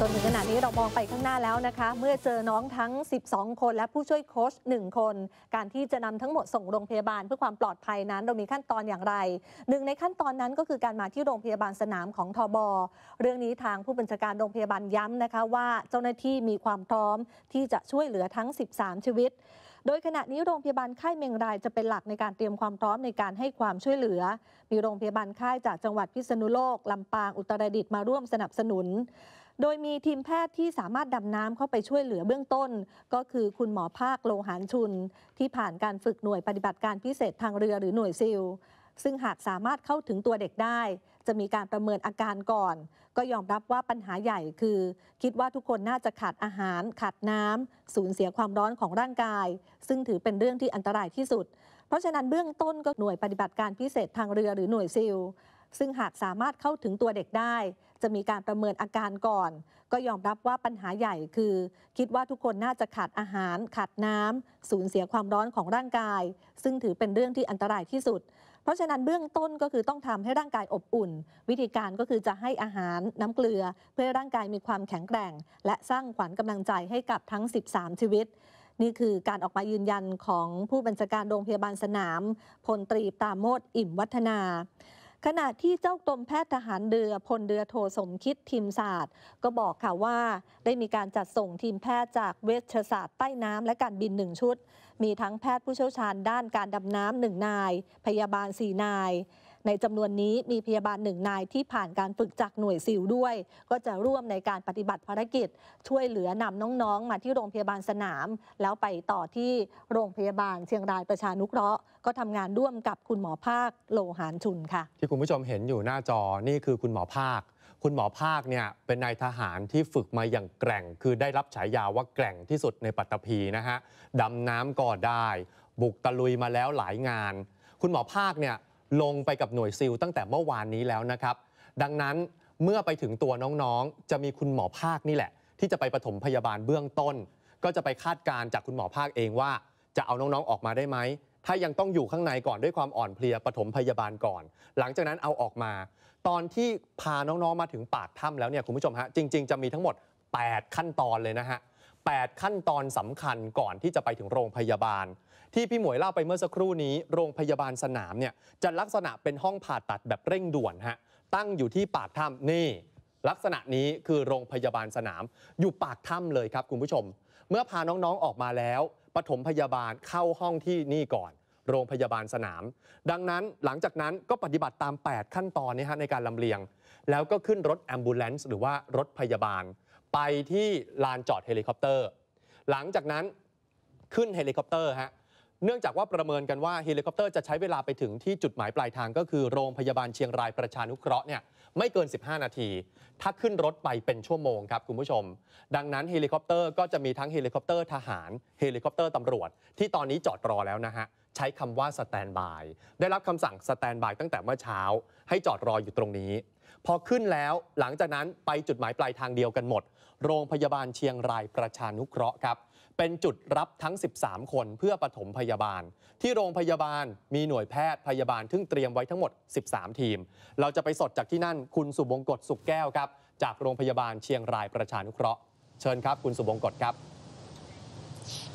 จนถึงขณะนี้เรามองไปข้างหน้าแล้วนะคะ เมื่อเจอน้องทั้ง 12 คน และผู้ช่วยโค้ช 1 คน การที่จะนำทั้งหมดส่งโรงพยาบาลเพื่อความปลอดภัยนั้น เรามีขั้นตอนอย่างไร หนึ่งในขั้นตอนนั้นก็คือการมาที่โรงพยาบาลสนามของทบเรื่องนี้ทางผู้บัญชาการโรงพยาบาลย้ำนะคะว่าเจ้าหน้าที่มีความพร้อมที่จะช่วยเหลือทั้ง 13 ชีวิต โดยขณะนี้โรงพยาบาลค่ายเมงรายจะเป็นหลักในการเตรียมความพร้อมในการให้ความช่วยเหลือ มีโรงพยาบาลค่ายจากจังหวัดพิษณุโลกลำปางอุตรดิตถ์มาร่วมสนับสนุนโดยมีทีมแพทย์ที่สามารถดำน้ำเข้าไปช่วยเหลือเบื้องต้น ก็คือคุณหมอภาคโลหานชุน ที่ผ่านการฝึกหน่วยปฏิบัติการพิเศษทางเรือหรือหน่วยซิลซึ่งหากสามารถเข้าถึงตัวเด็กได้ จะมีการประเมินอาการก่อน ก็ยอมรับว่าปัญหาใหญ่คือ คิดว่าทุกคนน่าจะขาดอาหารขาดน้ำสูญเสียความร้อนของร่างกาย ซึ่งถือเป็นเรื่องที่อันตรายที่สุด เพราะฉะนั้นเบื้องต้นก็หน่วยปฏิบัติการพิเศษทางเรือหรือหน่วยซิลซึ่งหากสามารถเข้าถึงตัวเด็กได้จะมีการประเมินอาการก่อน ก็ยอมรับว่าปัญหาใหญ่ คือ คิดว่าทุกคนน่าจะขาดอาหารขาดน้ำสูญเสียความร้อนของร่างกาย ซึ่งถือเป็นเรื่องที่อันตรายที่สุด เพราะฉะนั้นเบื้องต้นก็คือต้องทำให้ร่างกายอบอุ่น วิธีการก็คือจะให้อาหารน้ำเกลือเพื่อร่างกายมีความแข็งแกร่งและสร้างขวัญกำลังใจให้กับทั้ง 13 ชีวิต นี่คือการออกมายืนยันของผู้บัญชาการโรงพยาบาลสนามพลตรีตาาโมดอิ่ม วัฒนาขณะที่เจ้ากรมแพทย์ทหารเรือพลเรือโทสมคิดทีมศาสตร์ ก็บอกค่ะว่าได้มีการจัดส่งทีมแพทย์จากเวชศาสตร์ใต้น้ำและการบินหนึ่งชุด มีทั้งแพทย์ผู้เชี่ยวชาญด้านการดำน้ำหนึ่งนาย พยาบาลสี่นายในจำนวนนี้มีพยาบาลหนึ่งนายที่ผ่านการฝึกจากหน่วยซิลด้วย ก็จะร่วมในการปฏิบัติภารกิจ ช่วยเหลือนำน้องๆ มาที่โรงพยาบาลสนาม แล้วไปต่อที่โรงพยาบาล เชียงรายประชานุเคราะห์ก็ทำงานร่วมกับคุณหมอภาคโลหานชุนค่ะ ที่คุณผู้ชมเห็นอยู่หน้าจอนี่คือคุณหมอภาค คุณหมอภาคเนี่ยเป็นนายทหารที่ฝึกมาอย่างแกร่ง คือได้รับฉายาว่าแกร่งที่สุดในปัตตภีนะฮะดำน้ำก็ได้บุกตะลุยมาแล้วหลายงาน คุณหมอภาคเนี่ยลงไปกับหน่วยซิลตั้งแต่เมื่อวานนี้แล้วนะครับ ดังนั้นเมื่อไปถึงตัวน้องๆ จะมีคุณหมอภาคนี่แหละ ที่จะไปปฐมพยาบาลเบื้องต้น ก็จะไปคาดการจากคุณหมอภาคเองว่าจะเอาน้องๆออกมาได้ไหมถ้ายังต้องอยู่ข้างในก่อนด้วยความอ่อนเพลียปฐมพยาบาลก่อน หลังจากนั้นเอาออกมา ตอนที่พาน้องๆมาถึงปากถ้ำแล้วเนี่ยคุณผู้ชมฮะจริงๆจะมีทั้งหมด 8 ขั้นตอนเลยนะฮะ8ขั้นตอนสำคัญก่อนที่จะไปถึงโรงพยาบาลที่พี่หมวยเล่าไปเมื่อสักครู่นี้ โรงพยาบาลสนามเนี่ยจะลักษณะเป็นห้องผ่าตัดแบบเร่งด่วนฮะตั้งอยู่ที่ปากถ้ำนี่ ลักษณะนี้คือโรงพยาบาลสนาม อยู่ปากถ้ำเลยครับคุณผู้ชม เมื่อพาน้องๆออกมาแล้ว ปฐมพยาบาลเข้าห้องที่นี่ก่อน โรงพยาบาลสนาม ดังนั้นหลังจากนั้นก็ปฏิบัติตาม 8 ขั้นตอนนี้ฮะในการลำเลียง แล้วก็ขึ้นรถแอมบูเลนส์หรือว่ารถพยาบาลไปที่ลานจอดเฮลิคอปเตอร์ หลังจากนั้นขึ้นเฮลิคอปเตอร์ฮะ เนื่องจากว่าประเมินกันว่าเฮลิคอปเตอร์จะใช้เวลาไปถึงที่จุดหมายปลายทางก็คือโรงพยาบาลเชียงรายประชานุเคราะห์เนี่ยไม่เกิน 15 นาที ถ้าขึ้นรถไปเป็นชั่วโมงครับคุณผู้ชม ดังนั้นเฮลิคอปเตอร์ก็จะมีทั้งเฮลิคอปเตอร์ทหารเฮลิคอปเตอร์ตำรวจ ที่ตอนนี้จอดรอแล้วนะฮะใช้คำว่าสแตนบายได้รับคำสั่งสแตนบายตั้งแต่เมื่อเช้าให้จอดรออยู่ตรงนี้ พอขึ้นแล้วหลังจากนั้นไปจุดหมายปลายทางเดียวกันหมดโรงพยาบาลเชียงรายประชานุเคราะห์ครับ เป็นจุดรับทั้ง 13 คนเพื่อปฐมพยาบาล ที่โรงพยาบาลมีหน่วยแพทย์พยาบาลทึ่งเตรียมไว้ทั้งหมด 13 ทีม เราจะไปสดจากที่นั่นคุณสุบงกตสุกแก้วครับ จากโรงพยาบาลเชียงรายประชานุเคราะห์เชิญครับ คุณสุบงกตครับ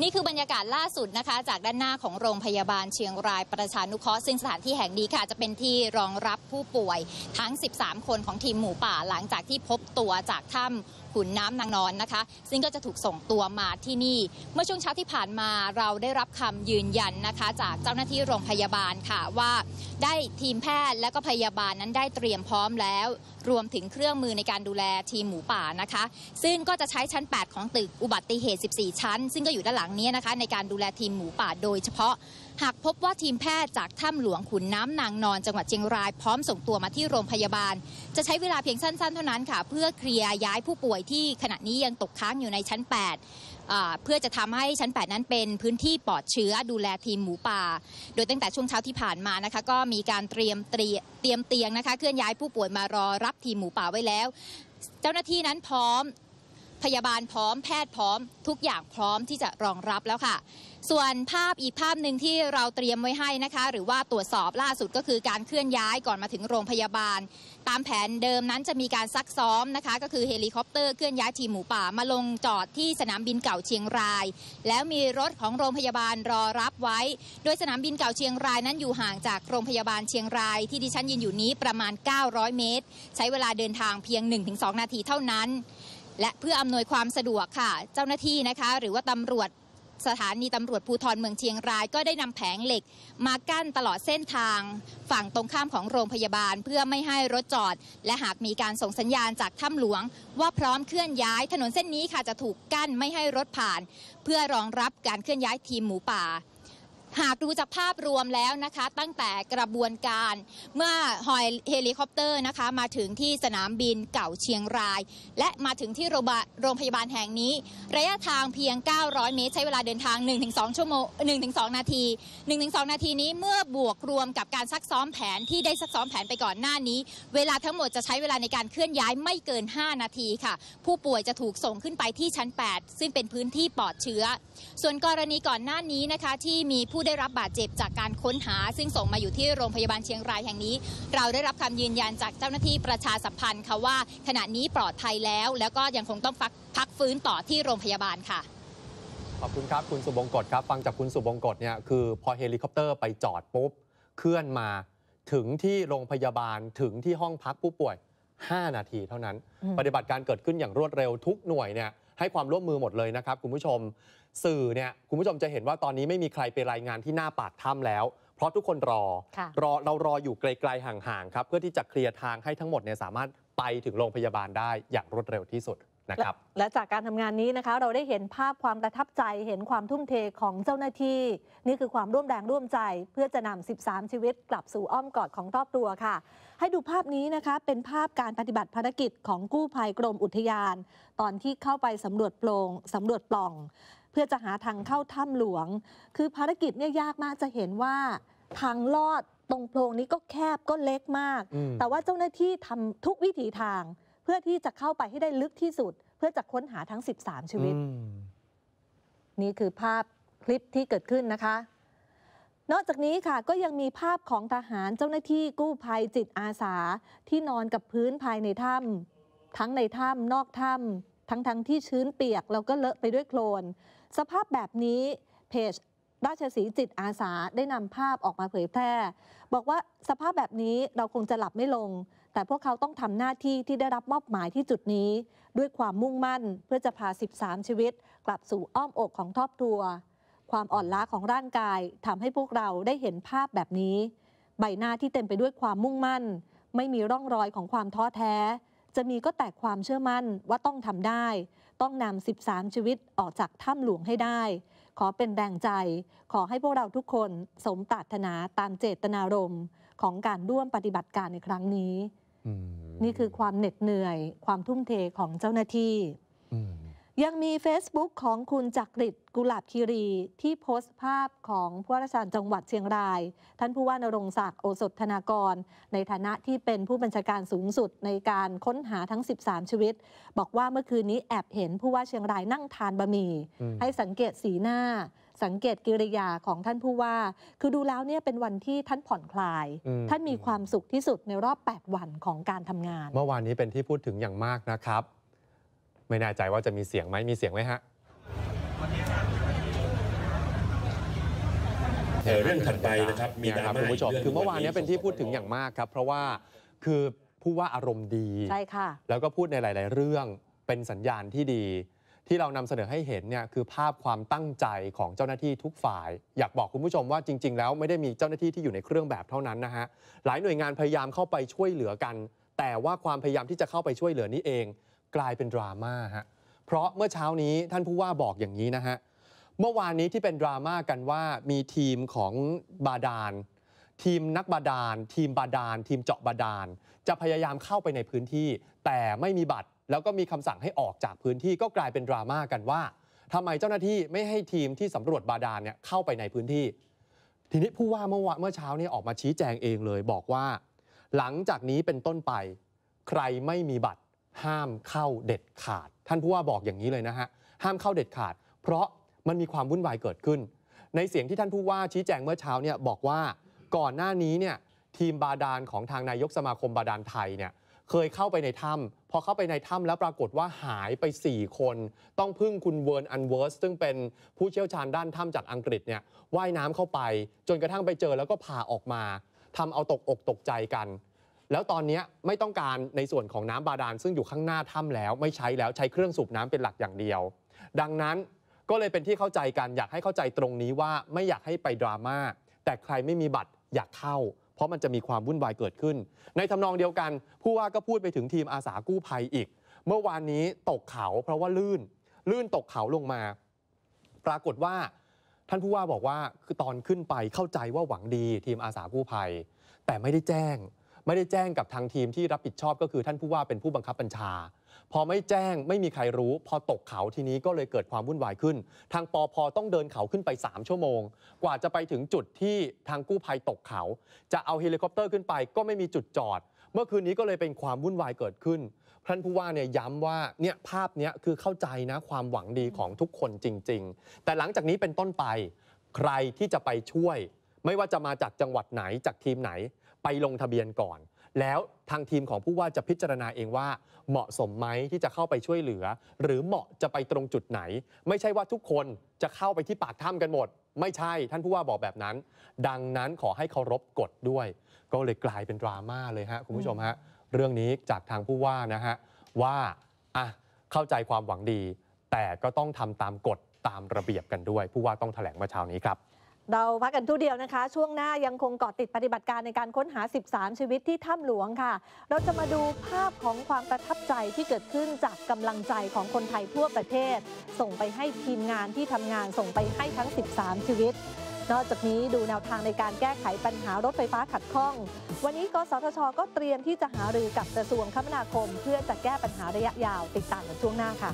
นี่คือบรรยากาศล่าสุดนะคะ จากด้านหน้าของโรงพยาบาลเชียงราย ประชานุเคราะห์ซึ่งสถานที่แห่งนี้ค่ะ จะเป็นที่รองรับผู้ป่วย ทั้ง 13 คนของทีมหมูป่าหลังจากที่พบตัวจากถ้ำขุนน้ำนางนอนนะคะ ซึ่งก็จะถูกส่งตัวมาที่นี่ เมื่อช่วงเช้าที่ผ่านมาเราได้รับคำยืนยันนะคะ จากเจ้าหน้าที่โรงพยาบาลค่ะว่าได้ทีมแพทย์และก็พยาบาลนั้นได้เตรียมพร้อมแล้ว รวมถึงเครื่องมือในการดูแลทีมหมูป่านะคะ ซึ่งก็จะใช้ชั้น 8 ของตึกอุบัติเหตุ 14 ชั้น ซึ่งก็อยู่ด้านหลังนี้นะคะในการดูแลทีมหมูป่าโดยเฉพาะ หากพบว่าทีมแพทย์จากถ้ำหลวงขุนน้ำนางนอนจังหวัดเชียงรายพร้อมส่งตัวมาที่โรงพยาบาล จะใช้เวลาเพียงสั้นๆเท่านั้นค่ะ เพื่อเคลียร์ย้ายผู้ป่วยที่ขณะนี้ยังตกค้างอยู่ในชั้น 8เพื่อจะทำให้ชั้น 8 นั้นเป็นพื้นที่ปลอดเชื้อดูแลทีมหมูป่า โดยตั้งแต่ช่วงเช้าที่ผ่านมานะคะก็มีการเตรียมเตรียมเตียงนะคะเคลื่อนย้ายผู้ป่วยมารอรับทีมหมูป่าไว้แล้ว เจ้าหน้าที่นั้นพร้อมพยาบาลพร้อมแพทย์พร้อม ทุกอย่างพร้อมที่จะรองรับแล้วค่ะ ส่วนภาพอีกภาพหนึ่งที่เราเตรียมไว้ให้นะคะ หรือว่าตรวจสอบล่าสุดก็คือการเคลื่อนย้ายก่อนมาถึงโรงพยาบาล ตามแผนเดิมนั้นจะมีการซักซ้อมนะคะ ก็คือเฮลิคอปเตอร์เคลื่อนย้ายทีมหมูป่า มาลงจอดที่สนามบินเก่าเชียงราย แล้วมีรถของโรงพยาบาลรอรับไว้ โดยสนามบินเก่าเชียงรายนั้นอยู่ห่างจากโรงพยาบาลเชียงราย ที่ดิฉันยืนอยู่นี้ประมาณ 900 เมตร ใช้เวลาเดินทางเพียง 1-2 นาทีเท่านั้นและเพื่ออำนวยความสะดวกค่ะ เจ้าหน้าที่นะคะหรือว่าตำรวจสถานีตำรวจภูทรเมืองเชียงรายก็ได้นำแผงเหล็กมากั้นตลอดเส้นทางฝั่งตรงข้ามของโรงพยาบาลเพื่อไม่ให้รถจอดและหากมีการส่งสัญญาณจากถ้ำหลวง ว่าพร้อมเคลื่อนย้ายถนนเส้นนี้ค่ะจะถูกกั้นไม่ให้รถผ่าน เพื่อรองรับการเคลื่อนย้ายทีมหมูป่าหากดูจากภาพรวมแล้วนะคะตั้งแต่กระบวนการเมื่อหอยเฮลิคอปเตอร์นะคะมาถึงที่สนามบินเก่าเชียงราย และมาถึงที่โรงพยาบาลแห่งนี้ระยะทางเพียง 900 เมตร ใช้เวลาเดินทาง 1-2 ชั่วโมง 1-2 นาที 1-2 นาทีนี้เมื่อบวกรวมกับการซักซ้อมแผนที่ได้ซักซ้อมแผนไปก่อนหน้านี้ เวลาทั้งหมดจะใช้เวลาในการเคลื่อนย้ายไม่เกิน 5 นาทีค่ะ ผู้ป่วยจะถูกส่งขึ้นไปที่ชั้น 8 ซึ่งเป็นพื้นที่ปลอดเชื้อ ส่วนกรณีก่อนหน้านี้นะคะที่มีผู้ได้รับบาดเจ็บจากการค้นหา ซึ่งส่งมาอยู่ที่โรงพยาบาลเชียงรายแห่งนี้ เราได้รับคำยืนยันจากเจ้าหน้าที่ประชาสัมพันธ์ค่ะว่าขณะนี้ปลอดภัยแล้วแล้วก็ยังคงต้องพักฟื้นต่อที่โรงพยาบาลค่ะ ขอบคุณครับคุณสุบงกตครับ ฟังจากคุณสุบงกตเนี่ยคือพอเฮลิคอปเตอร์ไปจอดปุ๊บเคลื่อนมาถึงที่โรงพยาบาลถึงที่ห้องพักผู้ป่วย 5 นาที เท่านั้น ปฏิบัติการเกิดขึ้นอย่างรวดเร็วทุกหน่วยเนี่ยให้ความร่วมมือหมดเลยนะครับ คุณผู้ชม สื่อเนี่ย คุณผู้ชมจะเห็นว่าตอนนี้ไม่มีใครไปรายงานที่หน้าปากถ้ำแล้วเพราะทุกคนรอรอ เรารออยู่ไกลๆห่างๆครับ เพื่อที่จะเคลียร์ทางให้ทั้งหมดเนี่ยสามารถไปถึงโรงพยาบาลได้อย่างรวดเร็วที่สุดนะครับและจากการทำงานนี้นะคะเราได้เห็นภาพความประทับใจเห็นความทุ่มเทของเจ้าหน้าที่ นี่คือความร่วมแรงร่วมใจ เพื่อจะนำ 13 ชีวิตกลับสู่อ้อมกอดของครอบครัวค่ะ ให้ดูภาพนี้นะคะเป็นภาพการปฏิบัติภารกิจของกู้ภัยกรมอุทยาน ตอนที่เข้าไปสำรวจโปรงสำรวจปล่อง เพื่อจะหาทางเข้าถ้าหลวง คือภารกิจเนี่ยยากมากจะเห็นว่า ทางลอด ตรงโพรงนี้ก็แคบก็เล็กมาก แต่ว่าเจ้าหน้าที่ทำทุกวิถีทางเพื่อที่จะเข้าไปให้ได้ลึกที่สุด เพื่อจะค้นหาทั้ง 13 ชีวิตนี่คือภาพคลิปที่เกิดขึ้นนะคะ นอกจากนี้ค่ะก็ยังมีภาพของทหารเจ้าหน้าที่กู้ภัยจิตอาสา ที่นอนกับพื้นภายในถ้ำทั้งในถ้ำนอกถ้ำทั้งทั้งที่ชื้นเปียกแล้วก็เลอะไปด้วยโคลนสภาพแบบนี้เพจราชสีจิตอาสาได้นำภาพออกมาเผยแพร่บอกว่าสภาพแบบนี้เราคงจะหลับไม่ลงแต่พวกเขาต้องทำหน้าที่ที่ได้รับมอบหมายที่จุดนี้ ด้วยความมุ่งมั่นเพื่อจะพา 13 ชีวิต กลับสู่อ้อมอกของทอบทัว ความอ่อนล้าของร่างกายทำให้พวกเราได้เห็นภาพแบบนี้ ใบหน้าที่เต็มไปด้วยความมุ่งมั่น ไม่มีร่องรอยของความท้อแท้ จะมีก็แต่ความเชื่อมั่นว่าต้องทำได้ ต้องนำ13 ชีวิตออกจากถ้ำหลวงให้ได้ ขอเป็นแรงใจ ขอให้พวกเราทุกคนสมตัดธนาตามเจตนารมณ์ของการร่วมปฏิบัติการในครั้งนี้นี่คือความเหน็ดเหนื่อยความทุ่มเทของเจ้าหน้าที่ ยังมี Facebook ของคุณจักริดกุหลาบคีรี ที่โพสต์ภาพของผู้ว่าราชการจังหวัดเชียงรายท่านผู้ว่านรงศักดิ์โอสถธนากร ในฐานะที่เป็นผู้บัญชาการสูงสุดในการค้นหาทั้ง 13 ชีวิต บอกว่าเมื่อคืนนี้แอบเห็นผู้ว่าเชียงรายนั่งทานบะหมี่ให้สังเกตสีหน้าสังเกตกิริยาของท่านผู้ว่า คือดูแล้วเนี่ยเป็นวันที่ท่านผ่อนคลาย ท่านมีความสุขที่สุดในรอบ 8 วันของการทำงาน เมื่อวานนี้เป็นที่พูดถึงอย่างมากนะครับ ไม่แน่ใจว่าจะมีเสียงไหมมีเสียงไหมฮะเรื่องถัดไปนะครับมีดรามคุณผู้ชมคือเมื่อวานนี้เป็นที่พูดถึงอย่างมากครับ เพราะว่าคือผู้ว่าอารมณ์ดีใช่ค่ะแล้วก็พูดในหลาย ๆ เรื่องเป็นสัญญาณที่ดีที่เรานำเสนอให้เห็นเนี่ยคือภาพความตั้งใจของเจ้าหน้าที่ทุกฝ่าย อยากบอกคุณผู้ชมว่าจริงๆ แล้วไม่ได้มีเจ้าหน้าที่ที่อยู่ในเครื่องแบบเท่านั้นนะฮะหลายหน่วยงานพยายามเข้าไปช่วยเหลือกัน แต่ว่าความพยายามที่จะเข้าไปช่วยเหลือนี้เอง กลายเป็นดราม่าฮะเพราะเมื่อเช้านี้ท่านผู้ว่าบอกอย่างนี้นะฮะเมื่อวานนี้ที่เป็นดราม่ากันว่ามีทีมของบาดาลทีมนักบาดาลทีมบาดาลทีมเจาะบาดาลจะพยายามเข้าไปในพื้นที่ แต่ไม่มีบัตรแล้วก็มีคำสั่งให้ออกจากพื้นที่ก็กลายเป็นดราม่ากันว่า ทำไมเจ้าหน้าที่ไม่ให้ทีมที่สำรวจบาดาลเนี่ยเข้าไปในพื้นที่ ทีนี้ผู้ว่าเมื่อวันเมื่อเช้าเนี่ยออกมาชี้แจงเองเลยบอกว่า หลังจากนี้เป็นต้นไป ใครไม่มีบัตรห้ามเข้าเด็ดขาด ท่านผู้ว่าบอกอย่างนี้เลยนะฮะห้ามเข้าเด็ดขาด เพราะมันมีความวุ่นวายเกิดขึ้น ในเสียงที่ท่านผู้ว่าชี้แจงเมื่อเช้าเนี่ยบอกว่า ก่อนหน้านี้เนี่ยทีมบาดาลของทางนายกสมาคมบาดาลไทยเนี่ยเคยเข้าไปในถ้ำพอเข้าไปในถ้ำแล้วปรากฏว่าหายไป4คน ต้องพึ่งคุณเวิร์นอันเวิร์สซึ่งเป็นผู้เชี่ยวชาญด้านถ้ำจากอังกฤษเนี่ยว่ายน้ำเข้าไป จนกระทั่งไปเจอแล้วก็พาออกมาทำเอาตกอกตกใจกัน แล้วตอนนี้ไม่ต้องการในส่วนของน้ำบาดาลซึ่งอยู่ข้างหน้าถ้าแล้ว ไม่ใช้แล้วใช้เครื่องสูบน้ำเป็นหลักอย่างเดียว ดังนั้นก็เลยเป็นที่เข้าใจกันอยากให้เข้าใจตรงนี้ว่าไม่อยากให้ไปดราม่าแต่ใครไม่มีบัตรอยากเข้าเพราะมันจะมีความวุ่นวายเกิดขึ้น ในทำนองเดียวกันผู้ว่าก็พูดไปถึงทีมอาสากู้ภัยอีก เมื่อวานนี้ตกเขา เพราะว่าลื่นลื่นตกเขาลงมา ปรากฏว่า ท่านผู้ว่าบอกว่าคือตอนขึ้นไปเข้าใจว่าหวังดีทีมอาสากู้ภัย แต่ไม่ได้แจ้งไม่ได้แจ้งกับทางทีมที่รับผิดชอบก็คือ ท่านผู้ว่าเป็นผู้บังคับบัญชา พอไม่แจ้งไม่มีใครรู้ พอตกเขาทีนี้ก็เลยเกิดความวุ่นวายขึ้น ทางปอพอต้องเดินเขาขึ้นไป3ชั่วโมง กว่าจะไปถึงจุดที่ทางกู้ภัยตกเขา จะเอาเฮลิคอปเตอร์ขึ้นไป ก็ไม่มีจุดจอด เมื่อคืนนี้ก็เลยเป็นความวุ่นวายเกิดขึ้นท่านผู้ว่าเนี่ยย้ำว่าเนี่ยภาพเนี้ยคือเข้าใจนะความหวังดีของทุกคนจริง ๆ แต่หลังจากนี้เป็นต้นไปใครที่จะไปช่วย ไม่ว่าจะมาจากจังหวัดไหนจากทีมไหนไปลงทะเบียนก่อน แล้วทางทีมของผู้ว่าจะพิจารณาเองว่าเหมาะสมไหมที่จะเข้าไปช่วยเหลือ หรือเหมาะจะไปตรงจุดไหน ไม่ใช่ว่าทุกคนจะเข้าไปที่ปากถ้ำกันหมด ไม่ใช่ ท่านผู้ว่าบอกแบบนั้น ดังนั้นขอให้เคารพกฎด้วย ก็เลยกลายเป็นดราม่าเลยฮะคุณผู้ชมฮะเรื่องนี้จากทางผู้ว่านะฮะว่าอ่ะเข้าใจความหวังดี แต่ก็ต้องทำตามกฎตามระเบียบกันด้วย ผู้ว่าต้องแถลงเมื่อเช้านี้ครับเราพักกันทุเดียวนะคะช่วงหน้ายังคงเกาะติดปฏิบัติการในการค้นหา 13 ชีวิตที่ถ้ำหลวงค่ะ เราจะมาดูภาพของความประทับใจที่เกิดขึ้นจากกำลังใจของคนไทยทั่วประเทศ ส่งไปให้ทีมงานที่ทำงานส่งไปให้ทั้ง 13 ชีวิต นอกจากนี้ดูแนวทางในการแก้ไขปัญหารถไฟฟ้าขัดข้อง วันนี้กสทช ก็เตรียมที่จะหารือกับกระทรวงคมนาคม เพื่อจะแก้ปัญหาระยะยาว ติดตามกันช่วงหน้าค่ะ